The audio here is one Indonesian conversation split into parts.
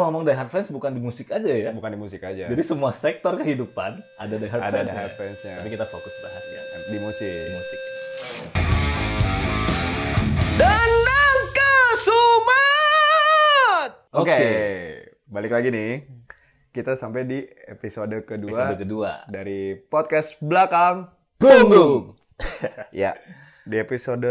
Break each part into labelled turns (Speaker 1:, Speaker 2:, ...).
Speaker 1: ngomong The Hard Fans bukan di musik aja ya? Bukan di musik aja. Jadi semua sektor kehidupan ada The Hard ada Fans. nya
Speaker 2: Fans ya. Tapi kita fokus bahas ya. Iya, di musik. Di musik.
Speaker 1: Danang ke Sumat! Oke, okay. okay.
Speaker 2: balik lagi nih. Kita sampai di episode kedua. Episode kedua. Dari podcast Belakang Punggung. ya, di episode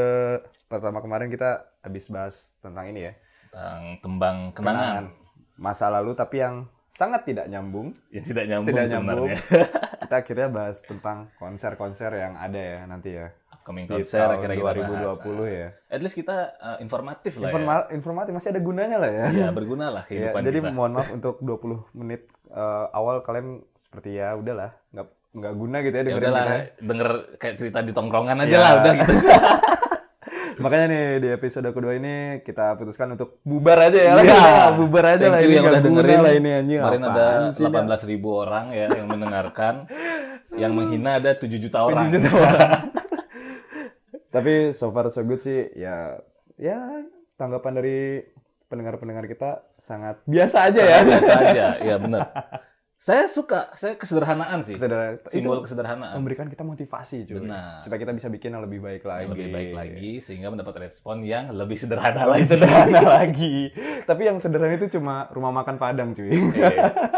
Speaker 2: pertama kemarin kita habis bahas tentang ini ya tentang tembang kenangan. kenangan masa lalu tapi yang sangat tidak nyambung. Ya, tidak nyambung tidak nyambung. Kita akhirnya bahas tentang konser-konser yang ada ya nanti ya. Coming konser kira-kira 2020 bahas. ya. At least kita uh, informatif lah Informa ya. Informatif masih ada gunanya lah ya. Iya, berguna lah kehidupan ya, jadi kita. mohon maaf untuk 20 menit uh, awal kalian seperti ya udahlah, nggak nggak guna gitu ya, ya dengerin ya udahlah, denger kayak cerita di tongkrongan aja ya. lah udah gitu. Makanya nih di episode kedua ini kita putuskan untuk bubar aja ya. Iya, bubar aja lah ini yang udah dengerin lah ini anjing. Kemarin ada 18 ribu orang ya yang mendengarkan. yang menghina ada tujuh juta orang. Tapi so far so good sih ya ya tanggapan dari pendengar-pendengar kita sangat biasa aja ya. Biasa aja, ya benar. Saya suka, saya kesederhanaan sih. Kesederhanaan. Simbol itu kesederhanaan. Memberikan kita motivasi juga nah, Supaya kita bisa bikin yang lebih baik lagi. Yang lebih baik lagi sehingga mendapat respon yang lebih sederhana lagi. sederhana lagi. Tapi yang sederhana itu cuma rumah makan Padang cuy. Eh,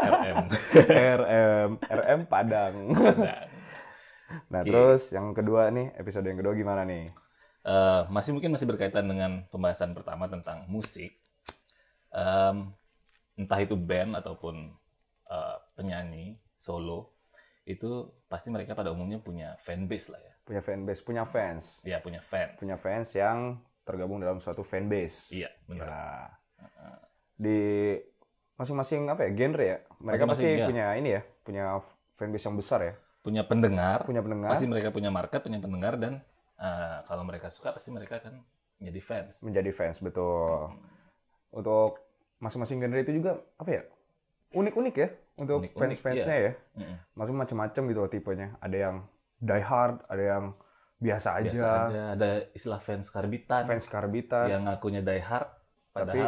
Speaker 2: RM. RM. RM Padang. Padang. Nah, okay. terus yang kedua nih, episode yang kedua gimana nih? Uh, masih
Speaker 1: mungkin masih berkaitan dengan pembahasan pertama tentang musik. Um, entah itu band ataupun uh, penyanyi solo itu pasti mereka pada umumnya punya fanbase lah ya.
Speaker 2: Punya fanbase, punya fans.
Speaker 1: Iya, punya fans.
Speaker 2: Punya fans yang tergabung dalam suatu fanbase. Iya, benar. Ya. Di masing-masing apa ya, genre ya. Mereka masing -masing pasti ya. punya ini ya, punya fanbase yang besar ya. Punya pendengar. Punya pendengar. Pasti mereka punya market, punya pendengar dan uh, kalau mereka suka pasti mereka
Speaker 1: akan menjadi fans.
Speaker 2: Menjadi fans, betul. Hmm. Untuk masing-masing genre itu juga apa ya? unik-unik ya untuk unik, fans-fansnya iya. ya. ya. Maksudnya macam-macam gitu loh tipenya. Ada yang die hard, ada yang biasa aja. Biasa aja. Ada istilah fans karbitan. Fans karbitan. Yang ngakunya die hard, padahal Tapi,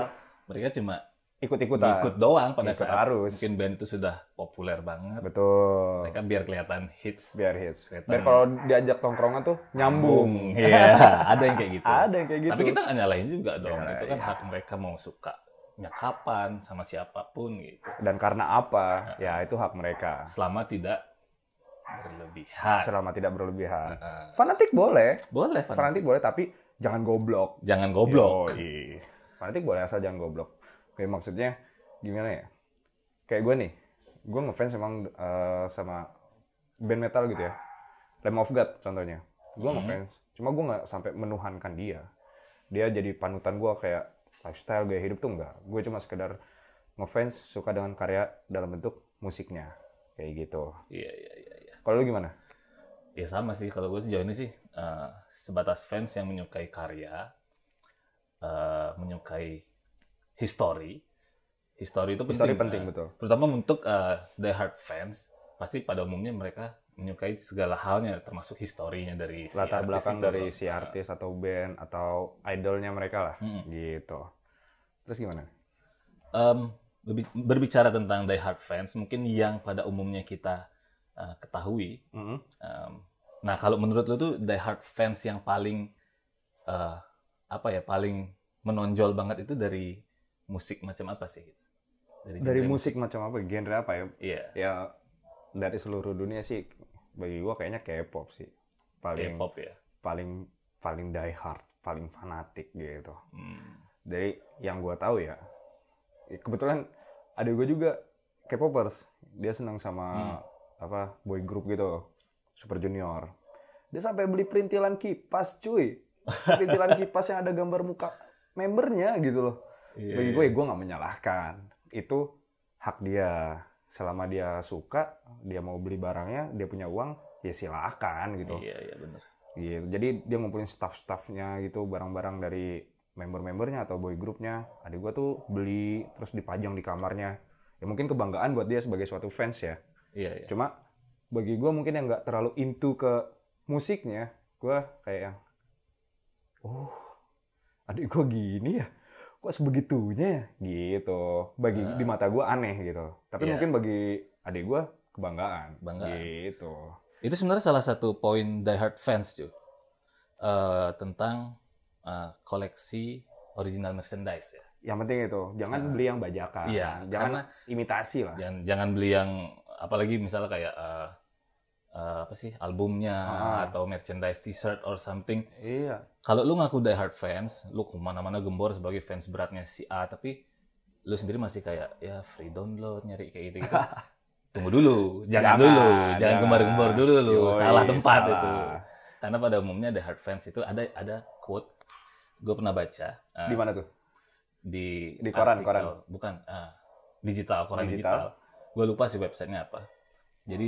Speaker 2: mereka cuma ikut-ikutan. Ikut
Speaker 1: doang pada ikut saat arus. mungkin band itu sudah populer banget. Betul. Mereka biar kelihatan hits. Biar hits. Kelihatan... Biar kalau
Speaker 2: diajak tongkrongan tuh nyambung. Iya, ada
Speaker 1: yang kayak gitu. ada
Speaker 2: yang kayak gitu. Tapi kita nggak nyalain juga dong. Ya, itu kan ya. hak
Speaker 1: mereka mau suka ya kapan sama
Speaker 2: siapapun gitu. Dan karena apa? ya, ya itu hak mereka. Selama tidak berlebihan. Selama tidak berlebihan. Uh, fanatik boleh. Boleh fanatik. fanatik boleh tapi jangan goblok. Jangan goblok. Yoi. Fanatik boleh asal jangan goblok. Oke, maksudnya gimana ya? Kayak gue nih, gue ngefans emang uh, sama band metal gitu ya. Lamb of God contohnya. Gue -hmm. ngefans, cuma gue nggak sampai menuhankan dia. Dia jadi panutan gue kayak lifestyle gaya hidup tuh enggak gue cuma sekedar ngefans suka dengan karya dalam bentuk musiknya kayak gitu iya iya iya ya. kalau lu gimana
Speaker 1: ya sama sih kalau gue sejauh ini sih uh, sebatas fans yang menyukai karya uh, menyukai history history itu penting, history penting uh, betul terutama untuk uh, eh, the hard fans pasti pada umumnya mereka
Speaker 2: menyukai segala halnya termasuk historinya dari si latar belakang itu, dari si artis atau band atau idolnya mereka lah hmm. gitu terus gimana um,
Speaker 1: berbicara tentang die hard fans mungkin yang pada umumnya kita uh, ketahui mm -hmm. um, nah kalau menurut lo tuh die hard fans yang paling uh, apa ya paling menonjol banget itu dari musik macam apa sih dari, dari musik, musik
Speaker 2: macam apa genre apa ya yeah. ya dari seluruh dunia sih bagi gua kayaknya K-pop sih paling K-pop ya paling paling die hard paling fanatik gitu hmm. dari yang gua tahu ya kebetulan ada gue juga K-popers dia senang sama hmm. apa boy group gitu Super Junior dia sampai beli perintilan kipas cuy perintilan kipas yang ada gambar muka membernya gitu loh yeah. bagi gue ya, iya. gue nggak menyalahkan itu hak dia selama dia suka dia mau beli barangnya dia punya uang ya silakan gitu iya iya benar gitu iya, jadi dia ngumpulin staff-staffnya gitu barang-barang dari member-membernya atau boy grupnya adik gua tuh beli terus dipajang di kamarnya ya mungkin kebanggaan buat dia sebagai suatu fans ya iya, iya. cuma bagi gua mungkin yang nggak terlalu into ke musiknya gua kayak yang oh adik gua gini ya kok sebegitunya ya gitu bagi nah. di mata gue aneh gitu tapi yeah. mungkin bagi adik gue kebanggaan Bangga. gitu
Speaker 1: itu sebenarnya salah satu poin diehard fans tuh eh, tentang uh, koleksi original merchandise ya
Speaker 2: yang penting itu jangan nah, beli yang bajakan iya, jangan karena,
Speaker 1: imitasi lah jangan jangan beli yang apalagi misalnya kayak uh, uh, apa sih albumnya ah. atau merchandise t-shirt or something. Iya. Kalau lu ngaku die hard fans, lu kemana-mana gembor sebagai fans beratnya si A, tapi lu sendiri masih kayak ya free download nyari kayak gitu gitu. Tunggu dulu, jangan, jangan dulu, jangan, jangan gembar-gembar dulu lu, Yoi, salah tempat salah. itu. Karena pada umumnya die hard fans itu ada ada quote gue pernah baca. Uh, di mana tuh? Di di koran artikel, koran bukan uh, digital koran digital. digital. Gue lupa sih websitenya apa. Jadi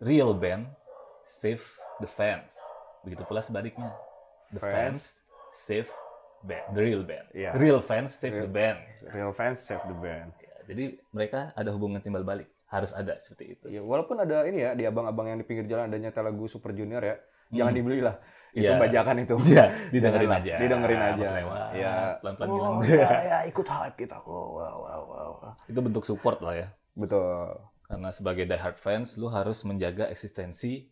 Speaker 1: real band save the fans. Begitu pula sebaliknya. The fans, fans save band, the real band. Yeah. Real fans save real, the band. Real fans save the band.
Speaker 2: Ya, jadi mereka ada hubungan timbal balik. Harus ada seperti itu. Ya, walaupun ada ini ya di abang-abang yang di pinggir jalan adanya lagu Super Junior ya. Hmm. Jangan dibeli lah. Itu yeah. bajakan itu. Iya, yeah. didengerin aja. Didengerin aja. Ya. pelan-pelan oh, Ya, ya, ikut hype kita. Oh, wow, wow, wow, wow.
Speaker 1: Itu bentuk support lah ya. Betul karena sebagai diehard fans lu harus menjaga
Speaker 2: eksistensi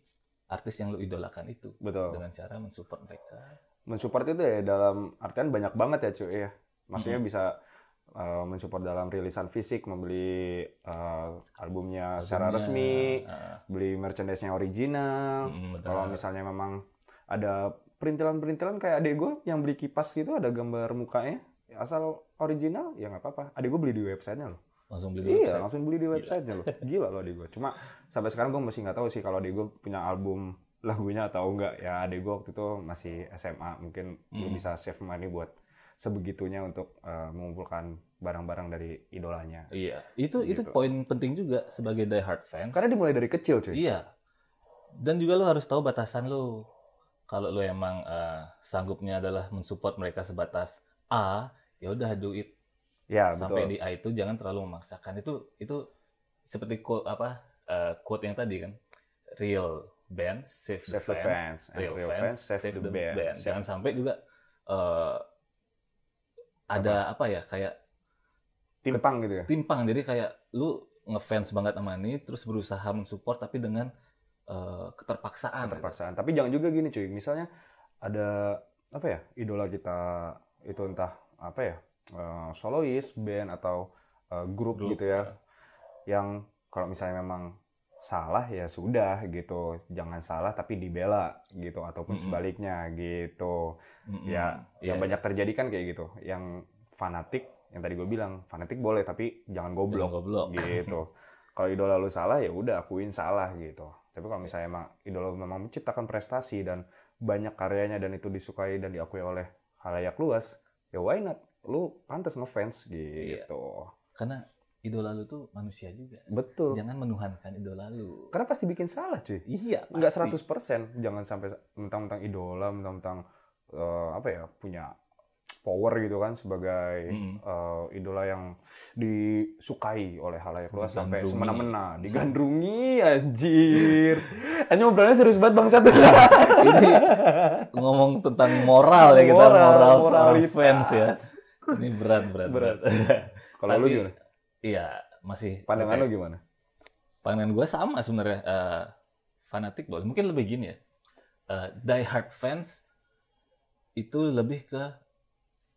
Speaker 2: artis yang lu idolakan itu betul
Speaker 1: dengan cara mensupport mereka
Speaker 2: mensupport itu ya dalam artian banyak banget ya cuy ya maksudnya mm -hmm. bisa uh, mensupport dalam rilisan fisik membeli uh, albumnya, albumnya secara resmi uh. beli merchandise-nya original mm kalau misalnya memang ada perintilan-perintilan kayak adek gue yang beli kipas gitu ada gambar mukanya asal original ya nggak apa-apa adek gue beli di websitenya loh langsung beli di iya, website. langsung beli di websitenya loh. Gila loh adik gue. Cuma sampai sekarang gue masih nggak tahu sih kalau adik gue punya album lagunya atau enggak. Ya adik gue waktu itu masih SMA, mungkin hmm. belum bisa save money buat sebegitunya untuk uh, mengumpulkan barang-barang dari idolanya. Iya, itu gitu. itu poin penting juga sebagai diehard fans. Karena dimulai dari kecil cuy. Iya.
Speaker 1: Dan juga lo harus tahu batasan lo. Kalau lo emang uh, sanggupnya adalah mensupport mereka sebatas A, ya udah do it Ya, sampai betul. di A itu jangan terlalu memaksakan. Itu itu seperti quote apa uh, quote yang tadi kan. Real band save, save the fans, fans. real, real fans, fans save, save the, the band. band. Jangan sampai juga uh, ada apa? apa ya kayak timpang gitu ya. Timpang. Jadi kayak lu ngefans banget sama ini terus berusaha mensupport tapi dengan
Speaker 2: uh, eh, keterpaksaan. Keterpaksaan. Gitu. Tapi jangan juga gini cuy. Misalnya ada apa ya? Idola kita itu entah apa ya? uh, eh, solois, band atau uh, grup, Group. gitu ya. ya. Yang kalau misalnya memang salah ya sudah gitu jangan salah tapi dibela gitu ataupun mm -hmm. sebaliknya gitu
Speaker 1: mm -hmm. ya yeah,
Speaker 2: yang iya. banyak terjadi kan kayak gitu yang fanatik yang tadi gue bilang fanatik boleh tapi jangan goblok, jangan goblok. gitu kalau idola lu salah ya udah akuin salah gitu tapi kalau misalnya iya. emang idola lu memang menciptakan prestasi dan banyak karyanya dan itu disukai dan diakui oleh halayak luas ya why not lu pantas ngefans iya. gitu. Iya. Karena idola lu tuh manusia juga.
Speaker 1: Betul. Jangan menuhankan idola lu. Karena pasti bikin salah,
Speaker 2: cuy. Iya, Enggak 100%. Jangan sampai mentang-mentang idola, mentang-mentang uh, apa ya, punya power gitu kan sebagai hmm. uh, idola yang disukai oleh halayak luas sampai semena-mena digandrungi anjir hanya obrolannya serius banget bang satu ini ngomong tentang moral ya kita moral, moral, moral fans ya ini berat berat. berat. berat. Kalau lu gimana?
Speaker 1: Iya, masih. Pandangan lu gimana? Pandangan gue sama sebenarnya. Uh, fanatik boleh. Mungkin lebih gini ya. Uh, eh, die hard fans itu lebih ke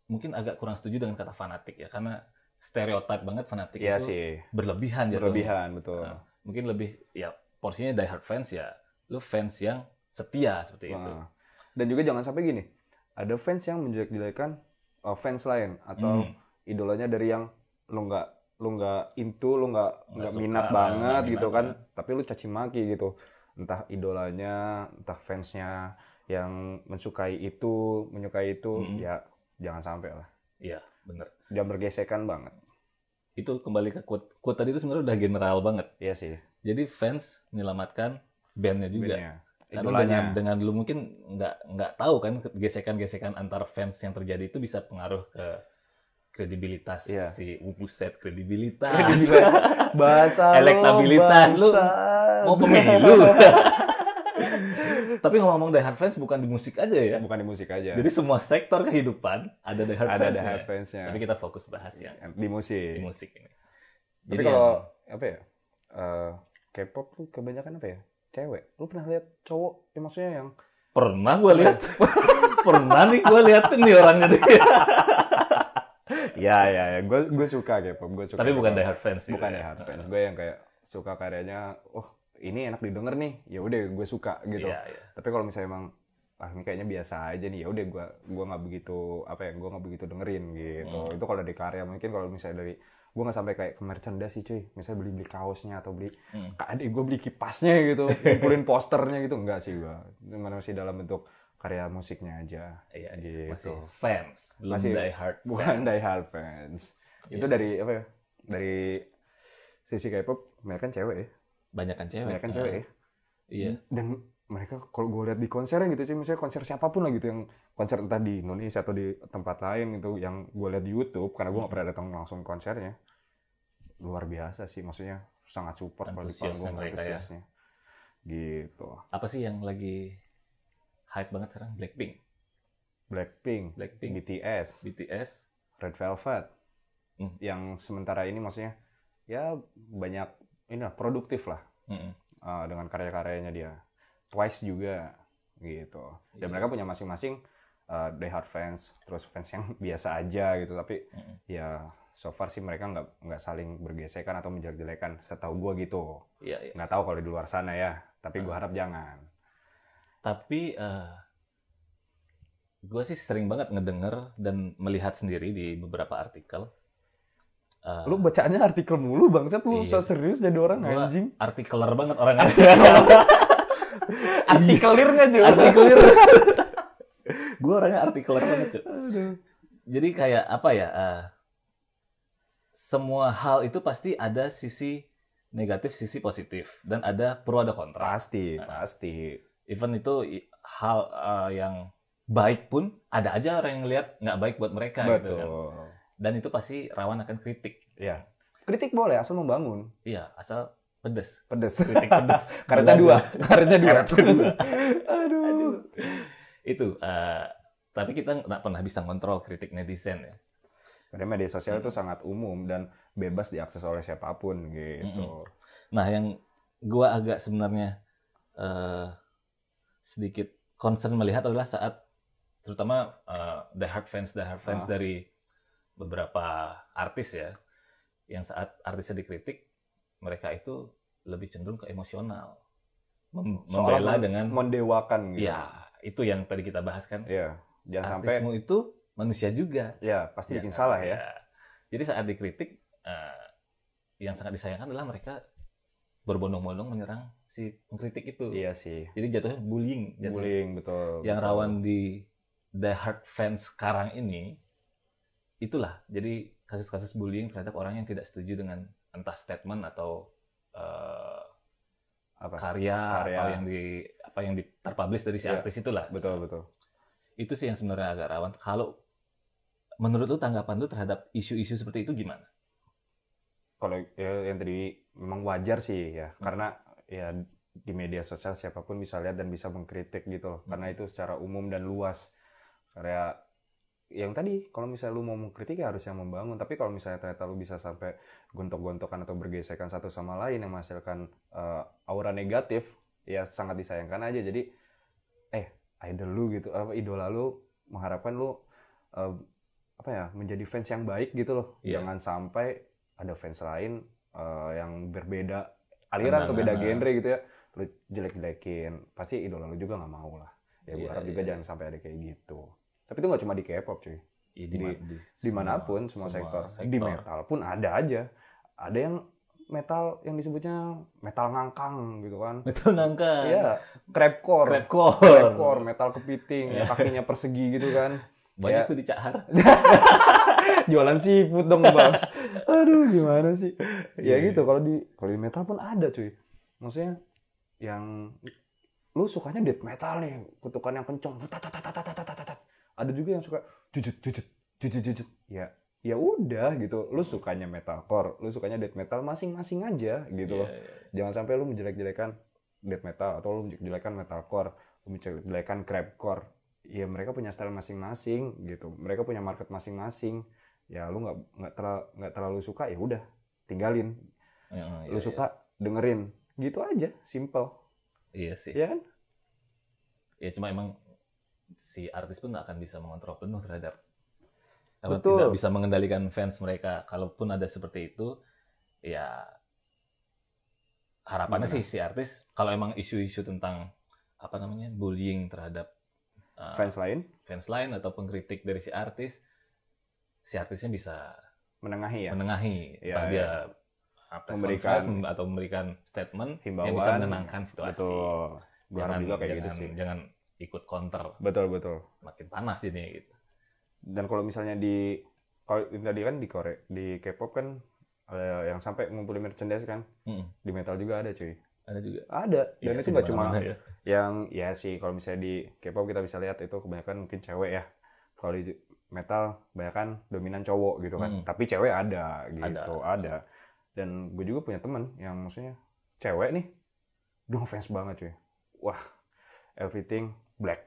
Speaker 1: mungkin agak kurang setuju dengan kata fanatik ya karena stereotip banget fanatik ya itu sih. berlebihan berlebihan betul uh, mungkin lebih ya porsinya die hard fans
Speaker 2: ya lu fans yang setia seperti nah. itu dan juga jangan sampai gini ada fans yang menjelek-jelekan uh, fans lain atau hmm. idolanya dari yang lu nggak lu nggak into lu nggak nggak minat lah, banget gak gitu ya. kan ya. tapi lu caci maki gitu entah idolanya entah fansnya yang mensukai itu menyukai itu hmm. ya jangan sampai lah
Speaker 1: iya bener
Speaker 2: jangan bergesekan banget itu
Speaker 1: kembali ke quote quote tadi itu sebenarnya udah general banget iya sih jadi fans menyelamatkan bandnya juga bandnya idolanya. Dengan, dengan dulu mungkin nggak nggak tahu kan gesekan-gesekan antar fans yang terjadi itu bisa pengaruh ke kredibilitas yeah. si set kredibilitas, kredibilitas. bahasa elektabilitas lu mau oh, pemilu tapi ngomong-ngomong the Hard fans bukan di musik aja ya bukan di musik aja jadi semua sektor
Speaker 2: kehidupan ada the ya? Hard fans, -nya. ya. fans tapi kita fokus bahas yang di musik di musik ini tapi jadi kalau yang, apa ya uh, K-pop tuh kebanyakan apa ya cewek lu pernah lihat cowok ya maksudnya yang pernah gua lihat pernah nih gua liatin nih orangnya tuh. ya ya ya gua gue suka K-pop gue suka tapi bukan diehard hard fans bukan diehard hard fans gue yang kayak suka karyanya oh ini enak didengar nih ya udah gue suka gitu yeah, yeah. tapi kalau misalnya emang ah ini kayaknya biasa aja nih ya udah gue gua nggak begitu apa ya gue nggak begitu dengerin gitu hmm. itu kalau di karya mungkin kalau misalnya dari gue nggak sampai kayak ke merchandise sih cuy misalnya beli beli kaosnya atau beli hmm. kak eh, gue beli kipasnya gitu kumpulin posternya gitu enggak sih gue cuman masih dalam bentuk karya musiknya aja iya, iya. gitu. masih fans belum masih die hard fans. bukan die hard fans yeah. itu dari apa ya dari sisi K-pop mereka kan cewek ya banyak kan cewek banyak kan cewek ya ah. iya dan mereka kalau gue lihat di konsernya gitu cuy misalnya konser siapapun lah gitu yang konser entah di Indonesia atau di tempat lain gitu yang gue lihat di YouTube karena gue nggak pernah datang langsung konsernya luar biasa sih maksudnya sangat super kalau di panggung ya. antusiasnya ya. gitu apa sih yang lagi hype banget sekarang Blackpink Blackpink Blackpink BTS BTS Red Velvet hmm. yang sementara ini maksudnya ya banyak ini lah produktif lah -hmm. uh, dengan karya-karyanya dia Twice juga gitu. Dan yeah. mereka punya masing-masing uh, hard fans, terus fans yang biasa aja gitu. Tapi mm -hmm. ya so far sih mereka nggak nggak saling bergesekan atau menjelek-jelekan setahu gue gitu. Iya. Yeah, yeah. Nggak tahu kalau di luar sana ya. Tapi gue ah. harap jangan. Tapi uh, eh, gue sih sering
Speaker 1: banget ngedenger dan melihat sendiri di beberapa artikel.
Speaker 2: Uh, lu bacaannya artikel mulu bang, saya lu iya. serius jadi orang gua anjing. Artikeler banget orang anjing. Iya.
Speaker 1: Artikelirnya juga. artikelir
Speaker 2: gue orangnya artikelir banget cuy
Speaker 1: jadi kayak apa ya uh, semua hal itu pasti ada sisi negatif sisi positif dan ada pro ada kontra pasti uh, pasti even itu hal uh, yang baik pun ada aja orang yang lihat nggak baik buat mereka Betul. gitu kan dan itu pasti rawan akan kritik ya
Speaker 2: kritik boleh asal membangun
Speaker 1: iya asal Pedes. Pedes. Kritik pedes. karena dua. karena dua. dua. Aduh. Aduh. Itu. Uh, tapi kita nggak pernah bisa kontrol kritik netizen ya. Karena media sosial hmm. itu sangat umum dan bebas diakses oleh siapapun gitu. Hmm. hmm. Nah yang gua agak sebenarnya uh, sedikit concern melihat adalah saat terutama uh, the hard fans the hard fans ah. dari beberapa artis ya yang saat artisnya dikritik mereka itu lebih cenderung ke emosional. Mem membela dengan mendewakan gitu. Ya, itu yang tadi kita bahas kan. Iya. Jangan Artismu sampai itu manusia juga. Ya, pasti iya. bikin salah ya. ya. Jadi saat dikritik uh, yang sangat disayangkan adalah mereka berbondong-bondong menyerang si pengkritik itu. Iya sih. Jadi jatuhnya bullying. Jatuhnya. Bullying betul. Yang betul. rawan di the hard fans sekarang ini itulah. Jadi kasus-kasus bullying terhadap orang yang tidak setuju dengan entah statement atau uh, apa? Karya, karya atau yang di apa yang terpublish dari si yeah. artis itulah. Betul betul. Itu sih yang sebenarnya agak rawan.
Speaker 2: Kalau menurut lu tanggapan lu terhadap isu-isu seperti itu gimana? Kalau ya, yang tadi memang wajar sih ya, hmm. karena ya di media sosial siapapun bisa lihat dan bisa mengkritik gitu loh. Hmm. Karena itu secara umum dan luas. Karya yang tadi kalau misalnya lu mau mengkritik ya harus yang membangun tapi kalau misalnya ternyata lu bisa sampai gontok-gontokan atau bergesekan satu sama lain yang menghasilkan uh, aura negatif ya sangat disayangkan aja jadi eh idol lu gitu apa idola lu mengharapkan lu uh, apa ya menjadi fans yang baik gitu loh yeah. jangan sampai ada fans lain uh, yang berbeda aliran atau beda genre gitu ya lu jelek-jelekin pasti idola lu juga nggak mau lah ya gue yeah, harap yeah. juga iya, jangan iya. sampai ada kayak gitu tapi itu nggak cuma di K-pop cuy. Ya, di, di, di dimanapun semua, semua sektor. sektor. Di metal pun ada aja. Ada yang metal yang disebutnya metal ngangkang gitu kan. Metal ngangkang. Iya, crabcore. Crabcore. Crabcore, metal kepiting, yeah. kakinya persegi gitu kan. Banyak ya. tuh di Jualan seafood dong, Bang. Aduh, gimana sih? Ya iya, iya. gitu, kalau di kalau di metal pun ada, cuy. Maksudnya yang lu sukanya death metal nih, kutukan yang kenceng, ada juga yang suka jujut jujut jujut jujut ya ya udah gitu lu sukanya metalcore lu sukanya death metal masing-masing aja gitu yeah, loh yeah, iya. jangan sampai lu menjelek-jelekan death metal atau lu menjelek-jelekan metalcore lu menjelek-jelekan crabcore ya mereka punya style masing-masing gitu mereka punya market masing-masing ya lu nggak nggak terlalu nggak terlalu suka ya udah tinggalin yeah, oh, yeah, iya, lu iya. suka yeah. dengerin gitu aja simple iya sih ya kan
Speaker 1: ya cuma emang si artis pun nggak akan bisa mengontrol penuh terhadap
Speaker 2: apa, Betul. tidak bisa
Speaker 1: mengendalikan fans mereka. Kalaupun ada seperti itu, ya harapannya sih si artis kalau emang isu-isu tentang apa namanya bullying terhadap uh, fans lain, fans lain atau pengkritik dari si artis, si artisnya bisa
Speaker 2: menengahi ya, menengahi, ya, ya. dia iya. apa memberikan
Speaker 1: atau memberikan statement himbauan yang bisa menenangkan situasi. Betul. jangan, juga kayak gitu jangan, gitu sih.
Speaker 2: Jangan ikut counter. Betul betul. Makin panas ini gitu. Dan kalau misalnya di kalau tadi kan di Korea di K-pop kan ada yang sampai ngumpulin merchandise kan. Mm. Di metal juga ada cuy. Ada juga. Ada. Dan iya, itu nggak cuma ya. yang ya sih kalau misalnya di K-pop kita bisa lihat itu kebanyakan mungkin cewek ya. Kalau di metal kebanyakan dominan cowok gitu kan. Mm. Tapi cewek ada gitu, ada. ada. Dan gue juga punya temen yang maksudnya cewek nih, dong fans banget cuy. Wah, everything black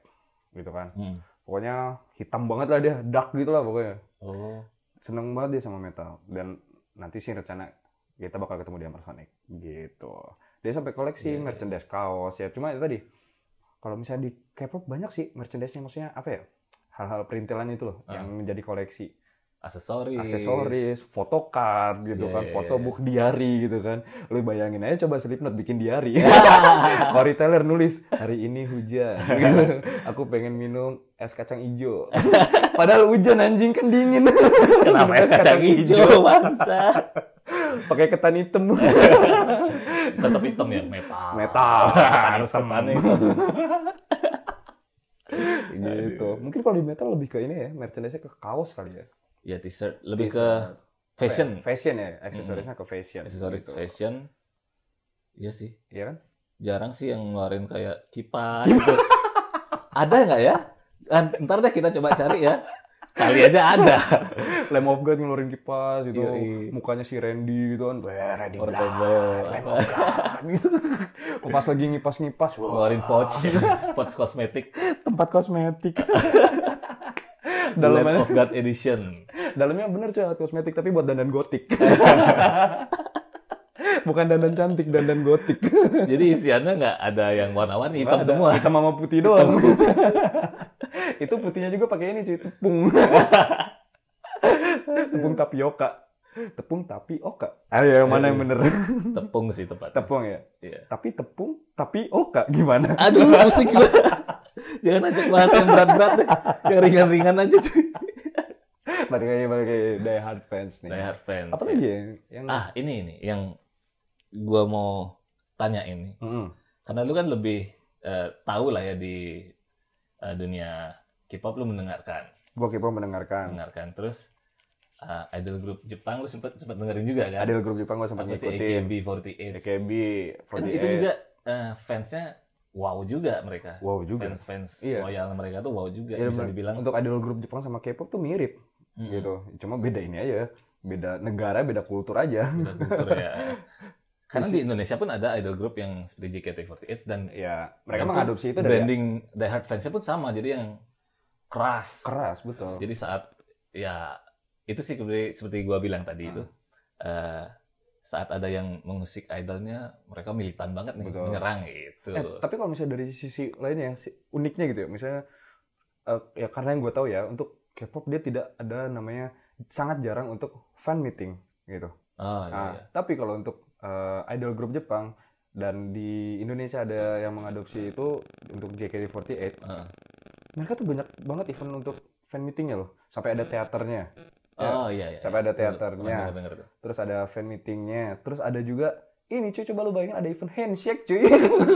Speaker 2: gitu kan. Hmm. Pokoknya hitam banget lah dia, dark gitu lah pokoknya. Oh. Seneng banget dia sama metal dan nanti sih rencana kita bakal ketemu di Amazonic gitu. Dia sampai koleksi yeah, iya. merchandise yeah. kaos ya. Cuma itu tadi kalau misalnya di K-pop banyak sih merchandise-nya maksudnya apa ya? Hal-hal perintilan itu loh uh. yang ah. menjadi koleksi aksesoris, aksesoris, photocard gitu yeah, kan, yeah, foto yeah. diary gitu kan. Lu bayangin aja coba note bikin diary. Corey ya. Taylor nulis hari ini hujan. Aku pengen minum es kacang hijau, Padahal hujan anjing kan dingin. Kenapa es kacang, kacang ijo, bangsa? Pakai ketan hitam. Tetap hitam ya, metal. Metal. Harus ketan itu gitu. Mungkin kalau di metal lebih ke ini ya, merchandise-nya ke kaos kali ya ya t-shirt lebih ke ya? fashion fashion ya aksesorisnya ke fashion aksesoris gitu.
Speaker 1: fashion iya sih iya kan jarang sih yang ngeluarin
Speaker 2: kayak kipas gitu ada nggak ya kan, ntar deh kita coba cari ya kali aja ada Lamb of God ngeluarin kipas gitu mukanya si Randy gitu kan Randy Blood Lamb of God gitu pas lagi ngipas-ngipas ngeluarin pouch pouch kosmetik tempat kosmetik Lamb of God edition Dalamnya bener cuy alat kosmetik tapi buat dandan gotik. Bukan dandan cantik, dandan gotik. Jadi isiannya nggak ada yang
Speaker 1: warna-warni, hitam ada, semua. Hitam sama putih doang.
Speaker 2: itu putihnya juga pakai ini cuy, tepung. tepung tapioka. Tepung tapi oka. Ayo yang mana yang bener? Tepung sih tepat. Tepung ya. Iya. Tapi tepung tapi oka gimana? Aduh, pusing gue. Jangan ajak bahas yang berat-berat deh. Yang ringan-ringan aja cuy balik lagi balik lagi die hard fans nih die hard fans apa ya. lagi ya. yang ah
Speaker 1: ini ini yang gue mau tanya ini mm -hmm. karena lu kan lebih uh, tahu lah ya di uh, dunia K-pop lu mendengarkan gue K-pop mendengarkan mendengarkan terus uh, idol grup Jepang lu sempat sempat dengerin juga kan? Idol grup Jepang gua sempat ngikutin.
Speaker 2: AKB48. AKB48. Kan itu juga
Speaker 1: uh, fansnya
Speaker 2: wow juga mereka. Wow juga. Fans-fans iya. loyal mereka tuh wow juga. Iya, bisa dibilang untuk idol grup Jepang sama K-pop tuh mirip. Gitu. hmm. gitu cuma beda ini aja beda negara beda kultur aja beda kultur ya karena di Indonesia pun ada idol group yang seperti JKT48 dan ya
Speaker 1: mereka mengadopsi itu dari branding ya. hard fansnya pun sama jadi yang keras keras betul jadi saat ya itu sih seperti seperti gua bilang tadi hmm. itu uh, eh, saat ada yang mengusik idolnya mereka militan banget nih Betul. menyerang gitu. Eh, tapi
Speaker 2: kalau misalnya dari sisi lainnya uniknya gitu ya, misalnya uh, ya karena yang gue tahu ya untuk K-pop dia tidak ada namanya sangat jarang untuk fan meeting gitu. Ah, iya, nah, iya. Tapi kalau untuk uh, idol grup Jepang dan di Indonesia ada yang mengadopsi itu untuk JKT48, uh. Ah. mereka tuh banyak banget event untuk fan meetingnya loh, sampai ada teaternya. Ya. Oh ya, iya, iya. Sampai iya. ada teaternya. Bener, bener, bener. Terus ada fan meetingnya, terus ada juga ini cuy coba lu bayangin ada event handshake cuy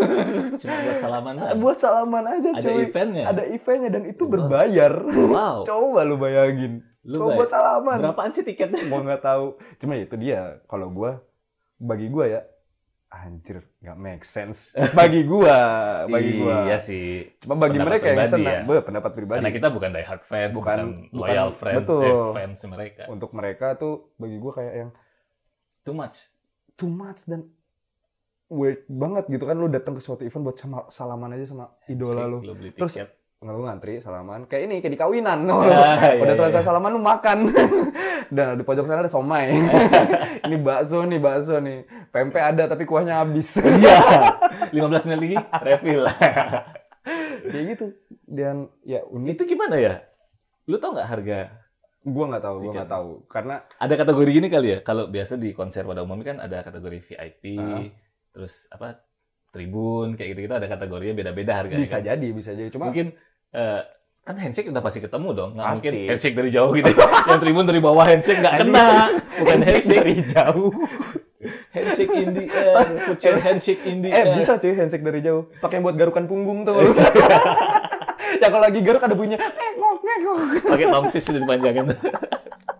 Speaker 2: cuma buat salaman aja buat salaman aja cuy ada eventnya ada eventnya dan itu wow. berbayar wow coba lu bayangin lu coba buat salaman berapaan sih tiketnya gua nggak tahu cuma ya itu dia kalau gua bagi gua ya anjir Gak make sense bagi gua bagi gua iya sih cuma bagi mereka yang senang ya. Be, pendapat pribadi karena kita bukan diehard hard fans bukan, bukan loyal bukan, friends eh, betul. Eh, fans mereka untuk mereka tuh bagi gua kayak yang too much too much dan weird banget gitu kan lu datang ke suatu event buat sama salaman aja sama idola lu. Terus lu ngantri salaman kayak ini kayak di kawinan no, ah, lu. Iya, udah iya, selesai iya. salaman lu makan dan di pojok sana ada somai ini bakso nih bakso nih pempek ada tapi kuahnya habis iya 15 menit lagi refill kayak gitu dan ya unik itu gimana ya lu tau nggak
Speaker 1: harga gue nggak tahu, gue nggak
Speaker 2: tahu. Karena
Speaker 1: ada kategori gini kali ya. Kalau biasa di konser pada umumnya kan ada kategori VIP, uh. terus apa tribun kayak gitu-gitu ada kategorinya beda-beda harganya. Bisa kan? jadi, bisa jadi. Cuma mungkin uh, kan handshake udah pasti ketemu dong. Nggak mungkin handshake dari jauh gitu. Yang tribun dari bawah handshake nggak kena. Bukan handshake, handshake dari jauh.
Speaker 2: handshake in the handshake in Eh bisa cuy handshake dari jauh. Pakai buat garukan punggung tuh. yang kalau lagi garuk ada bunyinya ngengok ngengok. pakai tongsis
Speaker 1: itu dipanjangin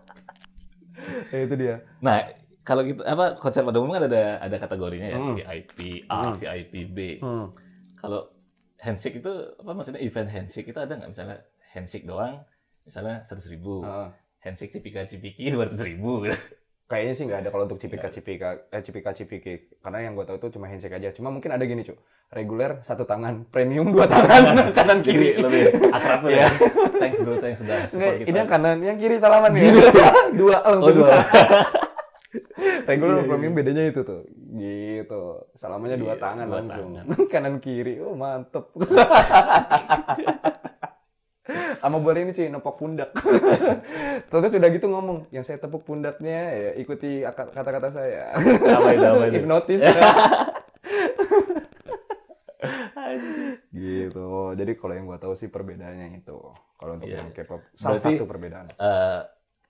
Speaker 2: ya, itu dia
Speaker 1: nah kalau kita apa konser pada umumnya kan ada ada kategorinya ya hmm. VIP A hmm. VIP B hmm. kalau handshake itu apa maksudnya event handshake itu ada nggak misalnya handshake doang misalnya seratus ribu uh. handshake cipika cipiki dua ratus ribu gitu.
Speaker 2: kayaknya sih nggak ada kalau untuk Cipika Cipika eh Cipika Cipiki karena yang gue tahu itu cuma handshake aja cuma mungkin ada gini cuy reguler satu tangan premium dua tangan iya. kanan kiri lebih, lebih akrab ya iya. thanks bro thanks sudah support kita ini yang kanan yang kiri salaman ya dua oh, langsung oh, dua reguler iya, premium bedanya itu tuh gitu salamannya dua tangan langsung kanan kiri oh mantep sama boleh ini cuy nepok pundak terus sudah gitu ngomong yang saya tepuk pundaknya ya ikuti kata-kata saya damai damai hipnotis gitu jadi kalau yang gue tahu sih perbedaannya itu kalau untuk yeah. yang K-pop salah Berarti, satu perbedaan
Speaker 1: uh,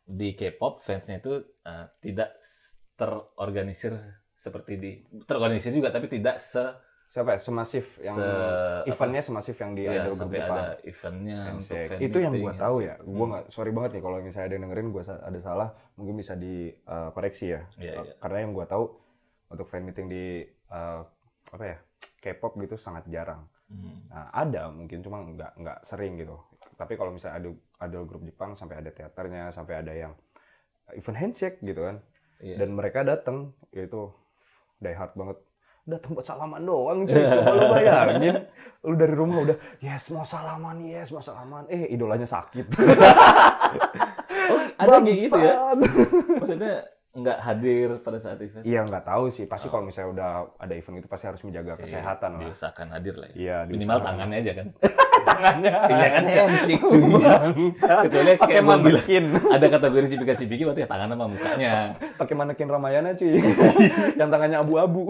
Speaker 1: di K-pop fansnya itu uh, tidak terorganisir seperti di terorganisir juga tapi tidak se siapa ya semasif yang Se, eventnya semasif yang di ya, idol group Jepang eventnya untuk fan itu yang gue tahu ya gue nggak
Speaker 2: hmm. sorry banget nih kalau misalnya ada yang dengerin gue ada salah mungkin bisa dikoreksi eh, uh, ya yeah, yeah. karena yang gue tahu untuk fan meeting di uh, apa ya K-pop gitu sangat jarang hmm. nah, ada mungkin cuma nggak nggak sering gitu tapi kalau misalnya ada idol grup Jepang sampai ada teaternya sampai ada yang event handshake gitu kan yeah. dan mereka datang itu die hard banget datang buat salaman doang cuy coba lu bayangin lu dari rumah udah yes mau salaman yes mau salaman eh idolanya sakit oh, ada kayak gitu ya maksudnya nggak hadir pada saat event? Iya nggak tahu sih. Pasti oh. kalau misalnya udah ada event itu pasti harus menjaga si, kesehatan lah. Diusahakan hadir lah. Ya. Iya. Minimal tangannya aja kan. tangannya. Iya kan ya? handshake cuy. Kecuali pakai manekin. Ada kategori cipika-cipiki berarti ya tangannya sama mukanya. pakai manekin Ramayana cuy. Yang tangannya abu-abu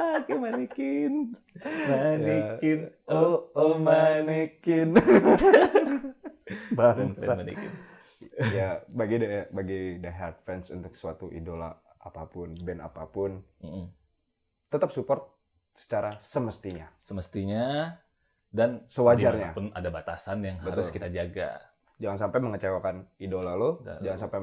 Speaker 1: pakai manekin
Speaker 2: manekin ya. Oh oh, oh oh manekin bangsa manekin ya bagi the, bagi the hard fans untuk suatu idola apapun band apapun mm -hmm. tetap support secara semestinya semestinya dan sewajarnya pun ada batasan yang Betul. harus kita jaga jangan sampai mengecewakan idola lo, Betul. jangan sampai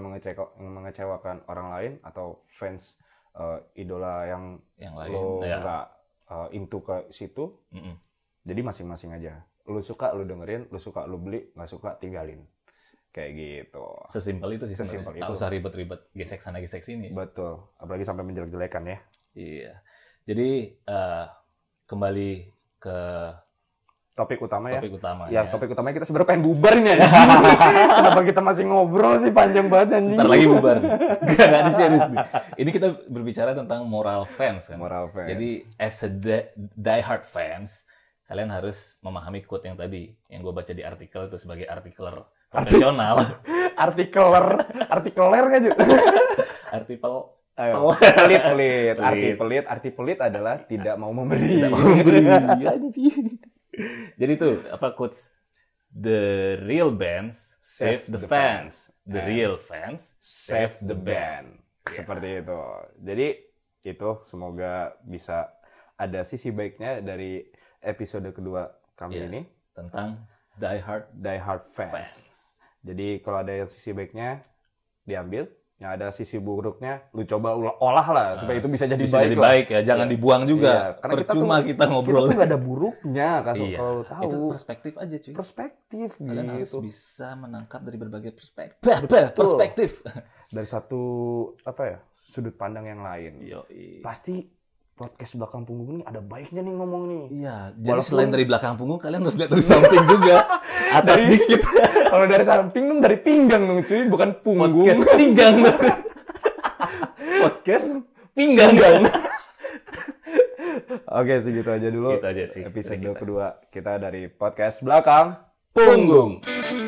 Speaker 2: mengecewakan orang lain atau fans uh, idola yang, yang lain. lo ya. nggak gak, uh, eh, into ke situ mm -mm. jadi masing-masing aja lu suka lu dengerin lu suka lu beli nggak suka tinggalin kayak gitu sesimpel itu sih sesimpel itu nggak usah ribet-ribet gesek sana gesek sini betul apalagi sampai menjelek-jelekan ya iya jadi uh, kembali ke topik utama ya. topik ya. Utama, ya, ya. Topik utamanya kita sebenarnya pengen bubar ini aja. Kenapa kita masih ngobrol sih panjang banget anjing. Ntar lagi bubar. Gak, ada serius nih.
Speaker 1: Ini kita berbicara tentang moral fans kan. Moral fans. Jadi as a hard fans, kalian harus memahami quote yang tadi yang gue baca di artikel itu sebagai
Speaker 2: artikeler profesional. artikeler, artikeler artikel juga. Artikel Ayo, pelit pelit arti pelit arti pelit adalah tidak mau memberi tidak mau memberi anjing Jadi tuh apa quotes the real bands save, save the, fans. fans, the real fans save the band. Yeah. Seperti itu. Jadi itu semoga bisa ada sisi baiknya dari episode kedua kami yeah. ini tentang die hard die hard fans. fans. Jadi kalau ada yang sisi baiknya diambil, yang ada sisi buruknya lu coba olah lah nah, supaya itu bisa jadi bisa baik jadi lah. baik ya jangan iya. dibuang juga iya, karena percuma kita, tuh, kita ngobrol kita tuh gak ada buruknya kasus iya. kalau tahu itu perspektif aja cuy perspektif kalian gitu. harus bisa menangkap dari berbagai perspektif Betul. perspektif dari satu apa ya sudut pandang yang lain Yoi. pasti podcast belakang punggung ini ada baiknya nih ngomong nih. Iya, jadi Walaupun, selain dari belakang punggung kalian harus lihat dari samping juga. Atas dari, dikit. kalau dari samping dong dari pinggang dong cuy, bukan punggung. Podcast pinggang. podcast pinggang. pinggang. Oke, segitu aja dulu. Gitu aja sih. Episode kedua kita dari podcast belakang punggung. punggung.